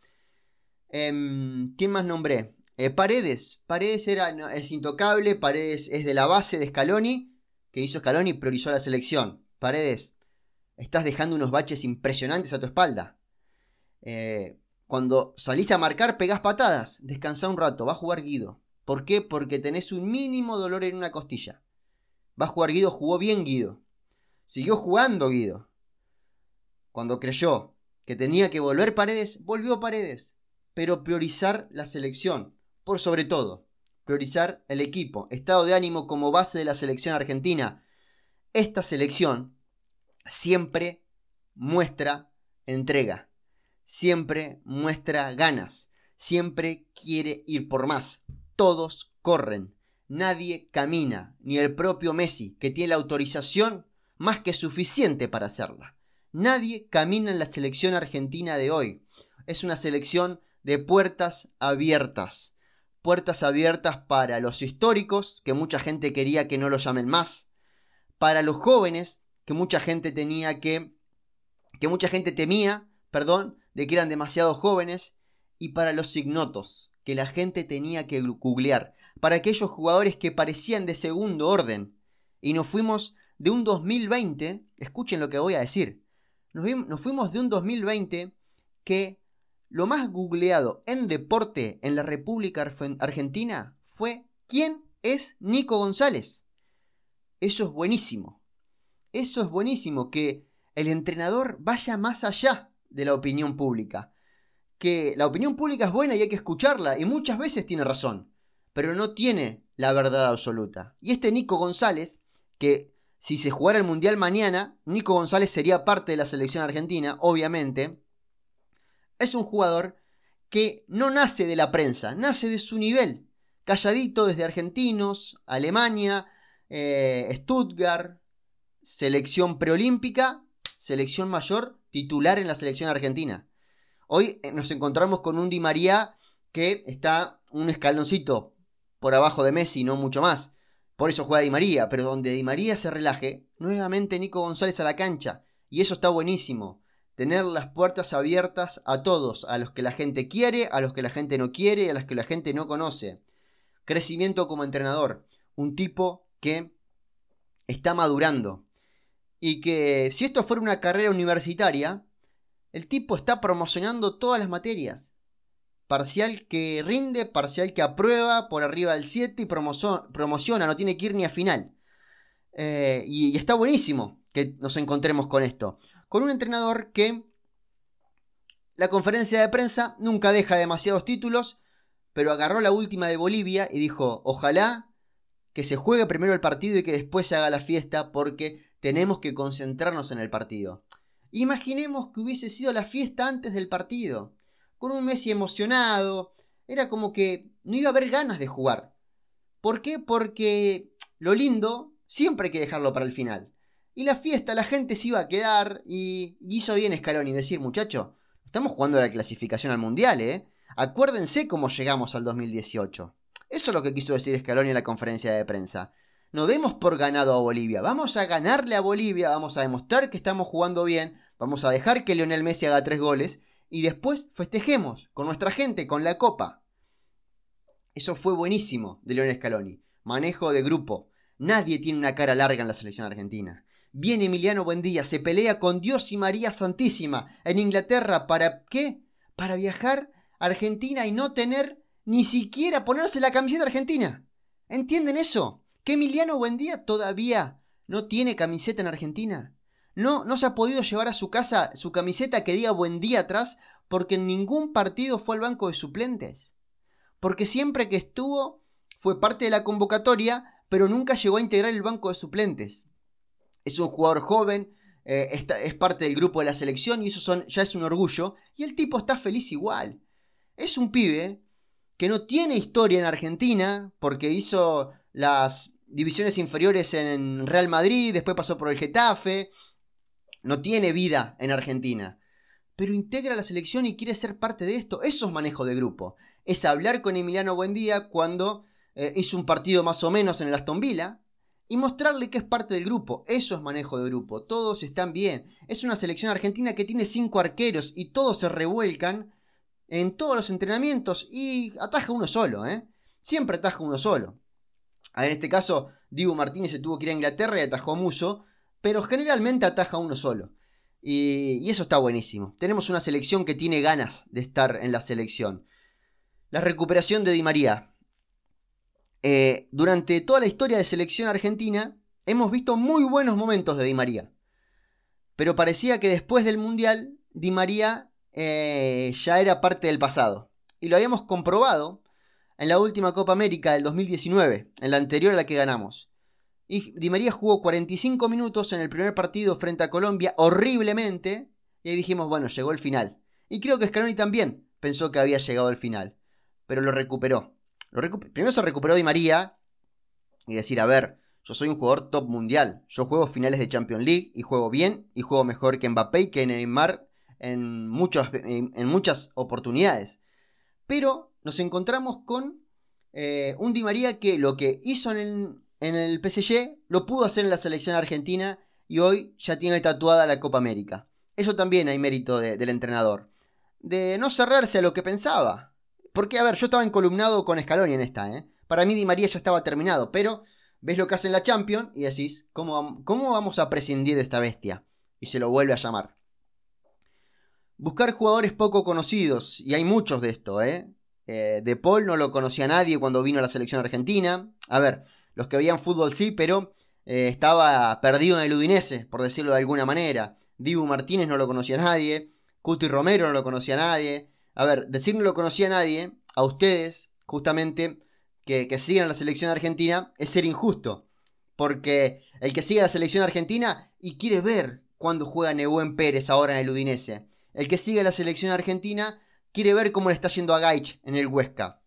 Em, ¿Quién más nombré? Paredes. Paredes era, es intocable, Paredes es de la base de Scaloni, que hizo Scaloni, priorizó la selección. Paredes, estás dejando unos baches impresionantes a tu espalda. Eh, cuando salís a marcar, pegás patadas. Descansa un rato, va a jugar Guido. ¿Por qué? Porque tenés un mínimo dolor en una costilla. Va a jugar Guido, jugó bien Guido. Siguió jugando Guido. Cuando creyó que tenía que volver Paredes, volvió Paredes. Pero priorizar la selección, por sobre todo. Priorizar el equipo, estado de ánimo como base de la selección argentina. Esta selección siempre muestra entrega siempre muestra ganas, siempre quiere ir por más. Todos corren, nadie camina, ni el propio Messi, que tiene la autorización más que suficiente para hacerla. Nadie camina en la selección argentina de hoy. Es una selección de puertas abiertas. Puertas abiertas para los históricos, que mucha gente quería que no lo llamen más. Para los jóvenes, que mucha gente tenía que. que mucha gente temía, perdón, de que eran demasiado jóvenes y para los ignotos, que la gente tenía que googlear, para aquellos jugadores que parecían de segundo orden. Y nos fuimos de un 2020, escuchen lo que voy a decir, nos, fuimos de un 2020 que lo más googleado en deporte en la República Argentina fue ¿quién es Nico González? Eso es buenísimo. Eso es buenísimo, que el entrenador vaya más allá de la opinión pública. Que la opinión pública es buena y hay que escucharla, y muchas veces tiene razón, pero no tiene la verdad absoluta. Y este Nico González, que si se jugara el Mundial mañana, Nico González sería parte de la selección argentina, obviamente, es un jugador que no nace de la prensa, nace de su nivel, calladito desde argentinos, Alemania, eh, Stuttgart, selección preolímpica, selección mayor titular en la selección argentina. Hoy eh, nos encontramos con un Di María que está un escaloncito por abajo de Messi, no mucho más. Por eso juega Di María, pero donde Di María se relaje, nuevamente Nico González a la cancha. Y eso está buenísimo. Tener las puertas abiertas a todos, a los que la gente quiere, a los que la gente no quiere, a los que la gente no conoce. Crecimiento como entrenador. Un tipo que está madurando y que si esto fuera una carrera universitaria, el tipo está promocionando todas las materias. Parcial que rinde, parcial que aprueba por arriba del 7 y promociona, no tiene que ir ni a final. Eh, y está buenísimo que nos encontremos con esto. Con un entrenador que la conferencia de prensa nunca deja demasiados títulos, pero agarró la última de Bolivia y dijo, ojalá que se juegue primero el partido y que después se haga la fiesta porque tenemos que concentrarnos en el partido. Imaginemos que hubiese sido la fiesta antes del partido, con un Messi emocionado, era como que no iba a haber ganas de jugar. ¿Por qué? Porque lo lindo siempre hay que dejarlo para el final. Y la fiesta, la gente se iba a quedar y hizo bien Scaloni decir, muchacho, estamos jugando la clasificación al Mundial, ¿eh? Acuérdense cómo llegamos al 2018. Eso es lo que quiso decir Scaloni en la conferencia de prensa no demos por ganado a Bolivia. Vamos a ganarle a Bolivia, vamos a demostrar que estamos jugando bien, vamos a dejar que Lionel Messi haga tres goles y después festejemos con nuestra gente, con la copa. Eso fue buenísimo de Lionel Scaloni. Manejo de grupo. Nadie tiene una cara larga en la selección argentina. Viene Emiliano Buendía, se pelea con Dios y María Santísima en Inglaterra. ¿Para qué? Para viajar a Argentina y no tener ni siquiera ponerse la camiseta argentina. ¿Entienden eso? que Emiliano Buendía todavía no tiene camiseta en Argentina. No, no se ha podido llevar a su casa su camiseta que diga Buendía atrás porque en ningún partido fue al banco de suplentes. Porque siempre que estuvo fue parte de la convocatoria, pero nunca llegó a integrar el banco de suplentes. Es un jugador joven, eh, es parte del grupo de la selección y eso son, ya es un orgullo. Y el tipo está feliz igual. Es un pibe que no tiene historia en Argentina porque hizo las divisiones inferiores en Real Madrid, después pasó por el Getafe. No tiene vida en Argentina. Pero integra la selección y quiere ser parte de esto. Eso es manejo de grupo. Es hablar con Emiliano Buendía cuando eh, hizo un partido más o menos en el Aston Villa y mostrarle que es parte del grupo. Eso es manejo de grupo. Todos están bien. Es una selección argentina que tiene cinco arqueros y todos se revuelcan en todos los entrenamientos y ataja uno solo, ¿eh? Siempre ataja uno solo. En este caso, Dibu Martínez se tuvo que ir a Inglaterra y atajó Muso, pero generalmente ataja uno solo. Y, eso está buenísimo. Tenemos una selección que tiene ganas de estar en la selección. La recuperación de Di María. Eh, durante toda la historia de selección argentina, hemos visto muy buenos momentos de Di María. Pero parecía que después del Mundial, Di María eh, ya era parte del pasado. Y lo habíamos comprobado en la última Copa América del 2019, en la anterior a la que ganamos. Y Di María jugó 45 minutos en el primer partido frente a Colombia horriblemente y ahí dijimos, bueno, llegó el final. Y creo que Scaloni también pensó que había llegado al final, pero lo recuperó. Primero se recuperó Di María y decir, a ver, yo soy un jugador top mundial, yo juego finales de Champions League y juego bien y juego mejor que Mbappé y que Neymar en, muchos, en muchas oportunidades. Pero nos encontramos con eh, un Di María que lo que hizo en el, en PSG lo pudo hacer en la selección argentina y hoy ya tiene tatuada la Copa América. Eso también hay mérito del entrenador. De no cerrarse a lo que pensaba. Porque, a ver, yo estaba encolumnado con Scaloni en esta, ¿eh? Para mí Di María ya estaba terminado, pero ves lo que hace en la Champions y decís, ¿cómo, ¿cómo vamos a prescindir de esta bestia? Y se lo vuelve a llamar. Buscar jugadores poco conocidos, y hay muchos de esto, ¿eh? Eh, de Paul no lo conocía nadie cuando vino a la selección argentina. A ver, los que veían fútbol sí, pero eh, estaba perdido en el Udinese, por decirlo de alguna manera. Dibu Martínez no lo conocía nadie. Cuti Romero no lo conocía nadie. A ver, decir no lo conocía nadie, a ustedes, justamente, que, que sigan a la selección argentina, es ser injusto. Porque el que sigue a la selección argentina y quiere ver cuando juega Nebuen Pérez ahora en el Udinese. El que sigue la selección argentina quiere ver cómo le está yendo a Gaich en el Huesca.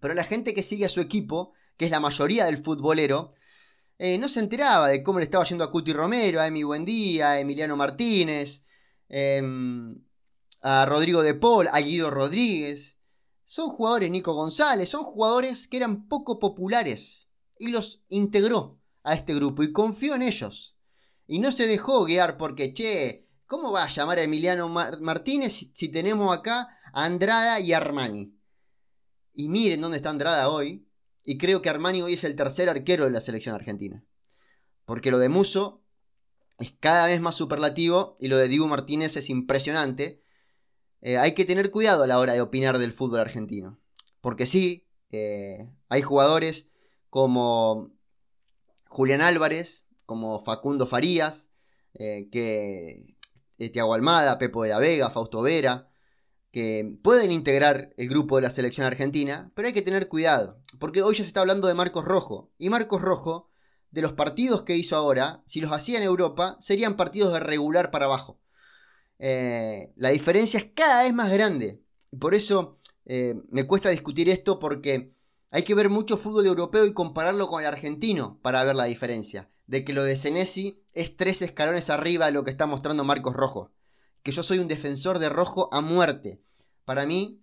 Pero la gente que sigue a su equipo, que es la mayoría del futbolero, eh, no se enteraba de cómo le estaba yendo a Cuti Romero, a Emi Buendía, a Emiliano Martínez, em, a Rodrigo de Paul, a Guido Rodríguez. Son jugadores, Nico González, son jugadores que eran poco populares y los integró a este grupo y confió en ellos. Y no se dejó guiar porque, che, ¿cómo va a llamar a Emiliano Martínez si, tenemos acá Andrada y Armani. Y miren dónde está Andrada hoy. Y creo que Armani hoy es el tercer arquero de la selección argentina. Porque lo de Muso es cada vez más superlativo y lo de Diego Martínez es impresionante. Eh, hay que tener cuidado a la hora de opinar del fútbol argentino. Porque sí, eh, hay jugadores como Julián Álvarez, como Facundo Farías, eh, que eh, Tiago Almada, Pepo de la Vega, Fausto Vera, que pueden integrar el grupo de la selección argentina, pero hay que tener cuidado, porque hoy ya se está hablando de Marcos Rojo, y Marcos Rojo, de los partidos que hizo ahora, si los hacía en Europa, serían partidos de regular para abajo. Eh, la diferencia es cada vez más grande, por eso eh, me cuesta discutir esto, porque hay que ver mucho fútbol europeo y compararlo con el argentino para ver la diferencia, de que lo de Senesi es tres escalones arriba de lo que está mostrando Marcos Rojo que yo soy un defensor de rojo a muerte. Para mí,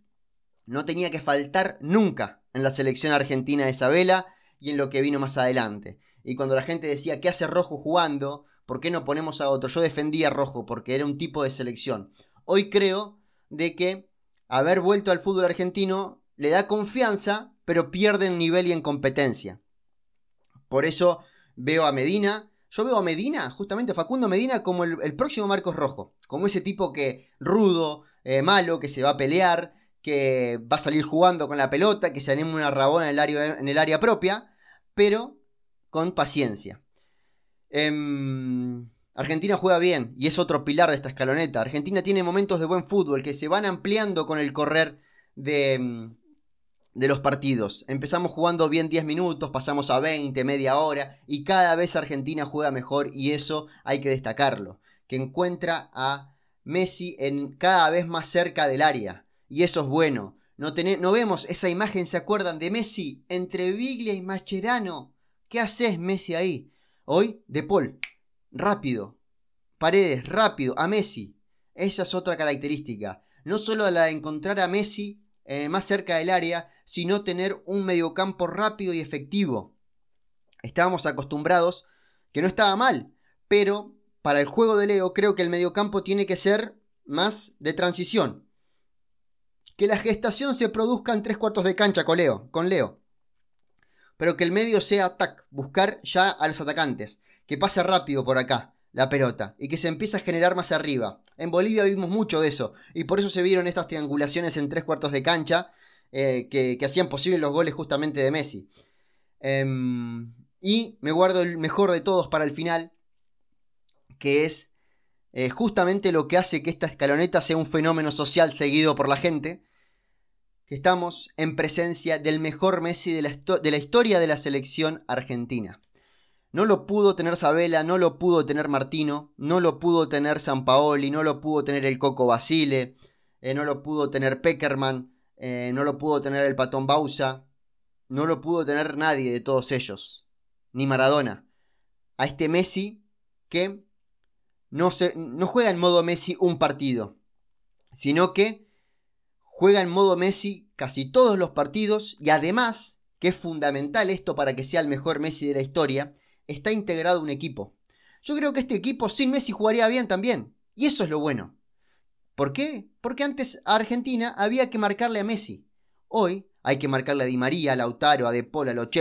no tenía que faltar nunca en la selección argentina de Isabela y en lo que vino más adelante. Y cuando la gente decía, ¿qué hace Rojo jugando? ¿Por qué no ponemos a otro? Yo defendía a Rojo porque era un tipo de selección. Hoy creo de que haber vuelto al fútbol argentino le da confianza, pero pierde en nivel y en competencia. Por eso veo a Medina, yo veo a Medina, justamente Facundo Medina, como el, próximo Marcos Rojo, como ese tipo que rudo, eh, malo, que se va a pelear, que va a salir jugando con la pelota, que se anima una rabona en el área, en el área propia, pero con paciencia. Em, Argentina juega bien y es otro pilar de esta escaloneta. Argentina tiene momentos de buen fútbol que se van ampliando con el correr de, em, de los partidos. Empezamos jugando bien 10 minutos, pasamos a 20, media hora, y cada vez Argentina juega mejor y eso hay que destacarlo, que encuentra a Messi en cada vez más cerca del área. Y eso es bueno. No, no vemos esa imagen, ¿se acuerdan de Messi? Entre Biglia y Mascherano. ¿Qué haces Messi ahí? Hoy, De Paul, rápido. Paredes, rápido, a Messi. Esa es otra característica. No solo la de encontrar a Messi eh, más cerca del área, sino tener un mediocampo rápido y efectivo. Estábamos acostumbrados, que no estaba mal, pero para el juego de Leo creo que el mediocampo tiene que ser más de transición. Que la gestación se produzca en tres cuartos de cancha con Leo, con Leo. Pero que el medio sea atac, buscar ya a los atacantes, que pase rápido por acá la pelota y que se empieza a generar más arriba. En Bolivia vimos mucho de eso y por eso se vieron estas triangulaciones en tres cuartos de cancha eh, que, hacían posible los goles justamente de Messi. Em, y me guardo el mejor de todos para el final, que es eh, justamente lo que hace que esta escaloneta sea un fenómeno social seguido por la gente, que estamos en presencia del mejor Messi de la historia de la selección argentina. No lo pudo tener Sabela, no lo pudo tener Martino, no lo pudo tener Paoli, no lo pudo tener el Coco Basile, eh, no lo pudo tener Peckerman, eh, no lo pudo tener el Patón Bausa, no lo pudo tener nadie de todos ellos, ni Maradona. A este Messi que no, se, no juega en modo Messi un partido, sino que juega en modo Messi casi todos los partidos y además, que es fundamental esto para que sea el mejor Messi de la historia, está integrado un equipo. Yo creo que este equipo sin Messi jugaría bien también. Y eso es lo bueno. ¿Por qué? Porque antes a Argentina había que marcarle a Messi. Hoy hay que marcarle a Di María, a Lautaro, a De a Lo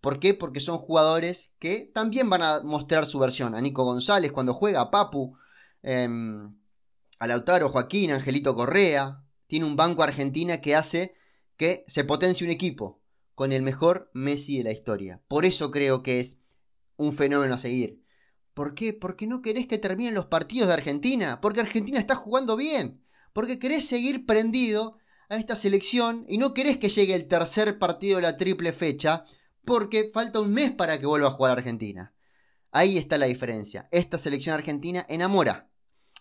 ¿Por qué? Porque son jugadores que también van a mostrar su versión. A Nico González cuando juega, a Papu, em, a Lautaro, Joaquín, Angelito Correa. Tiene un banco Argentina que hace que se potencie un equipo con el mejor Messi de la historia. Por eso creo que es un fenómeno a seguir. ¿Por qué? Porque no querés que terminen los partidos de Argentina, porque Argentina está jugando bien, porque querés seguir prendido a esta selección y no querés que llegue el tercer partido de la triple fecha, porque falta un mes para que vuelva a jugar Argentina. Ahí está la diferencia. Esta selección argentina enamora.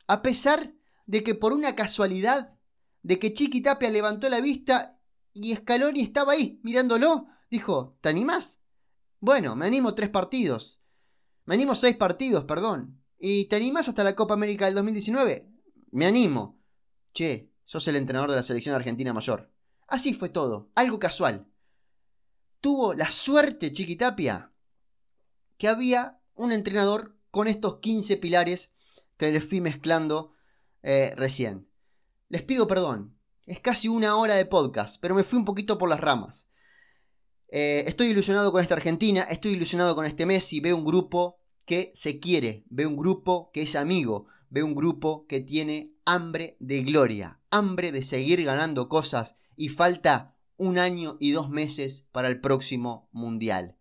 A pesar de que por una casualidad, de que Chiqui Tapia levantó la vista y Scaloni estaba ahí mirándolo, dijo, ¿te animás? Bueno, me animo tres partidos. Me animo seis partidos, perdón. ¿Y te animas hasta la Copa América del 2019? Me animo. Che, sos el entrenador de la selección argentina mayor. Así fue todo, algo casual. Tuvo la suerte, Chiquitapia, que había un entrenador con estos 15 pilares que les fui mezclando eh, recién. Les pido perdón, es casi una hora de podcast, pero me fui un poquito por las ramas. Eh, estoy ilusionado con esta Argentina, estoy ilusionado con este Messi, veo un grupo que se quiere, veo un grupo que es amigo, veo un grupo que tiene hambre de gloria, hambre de seguir ganando cosas y falta un año y dos meses para el próximo Mundial.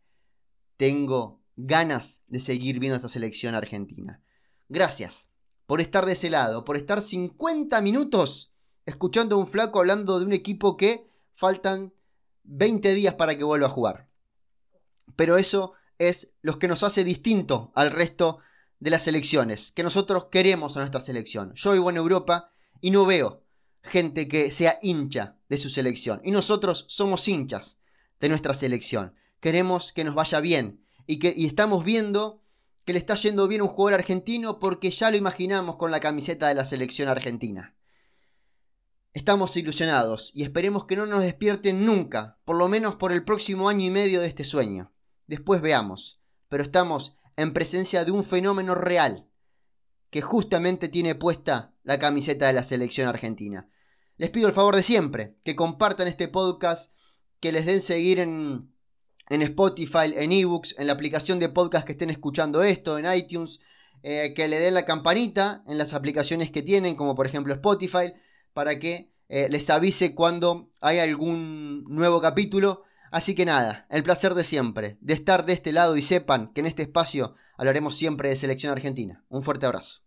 Tengo ganas de seguir viendo esta selección argentina. Gracias por estar de ese lado, por estar 50 minutos escuchando a un flaco hablando de un equipo que faltan 20 días para que vuelva a jugar. Pero eso es lo que nos hace distinto al resto de las selecciones, que nosotros queremos a nuestra selección. Yo vivo en Europa y no veo gente que sea hincha de su selección. Y nosotros somos hinchas de nuestra selección. Queremos que nos vaya bien. Y, que, estamos viendo que le está yendo bien un jugador argentino porque ya lo imaginamos con la camiseta de la selección argentina. Estamos ilusionados y esperemos que no nos despierten nunca, por lo menos por el próximo año y medio de este sueño. Después veamos, pero estamos en presencia de un fenómeno real que justamente tiene puesta la camiseta de la selección argentina. Les pido el favor de siempre, que compartan este podcast, que les den seguir en, en Spotify, en ebooks, en la aplicación de podcast que estén escuchando esto, en iTunes, eh, que le den la campanita en las aplicaciones que tienen, como por ejemplo Spotify para que eh, les avise cuando hay algún nuevo capítulo. Así que nada, el placer de siempre, de estar de este lado y sepan que en este espacio hablaremos siempre de selección argentina. Un fuerte abrazo.